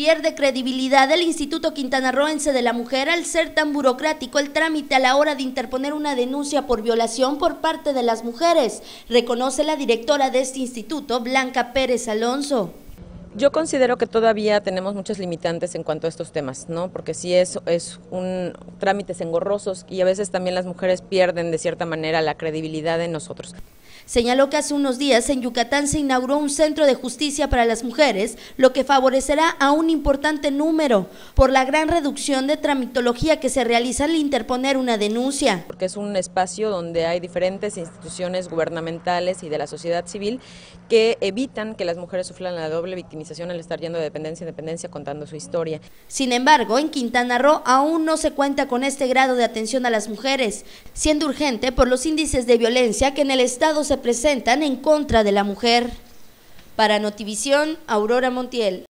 Pierde credibilidad el Instituto Quintanarroense de la Mujer al ser tan burocrático el trámite a la hora de interponer una denuncia por violación por parte de las mujeres, reconoce la directora de este instituto, Blanca Pérez Alonso. Yo considero que todavía tenemos muchas limitantes en cuanto a estos temas, ¿no? Porque sí es, es un trámite engorrosos y a veces también las mujeres pierden de cierta manera la credibilidad en nosotros. Señaló que hace unos días en Yucatán se inauguró un centro de justicia para las mujeres, lo que favorecerá a un importante número por la gran reducción de tramitología que se realiza al interponer una denuncia. Porque es un espacio donde hay diferentes instituciones gubernamentales y de la sociedad civil que evitan que las mujeres sufran la doble victimización al estar yendo de dependencia en dependencia contando su historia. Sin embargo, en Quintana Roo aún no se cuenta con este grado de atención a las mujeres, siendo urgente por los índices de violencia que en el estado se presentan en contra de la mujer. Para Notivisión, Aurora Montiel.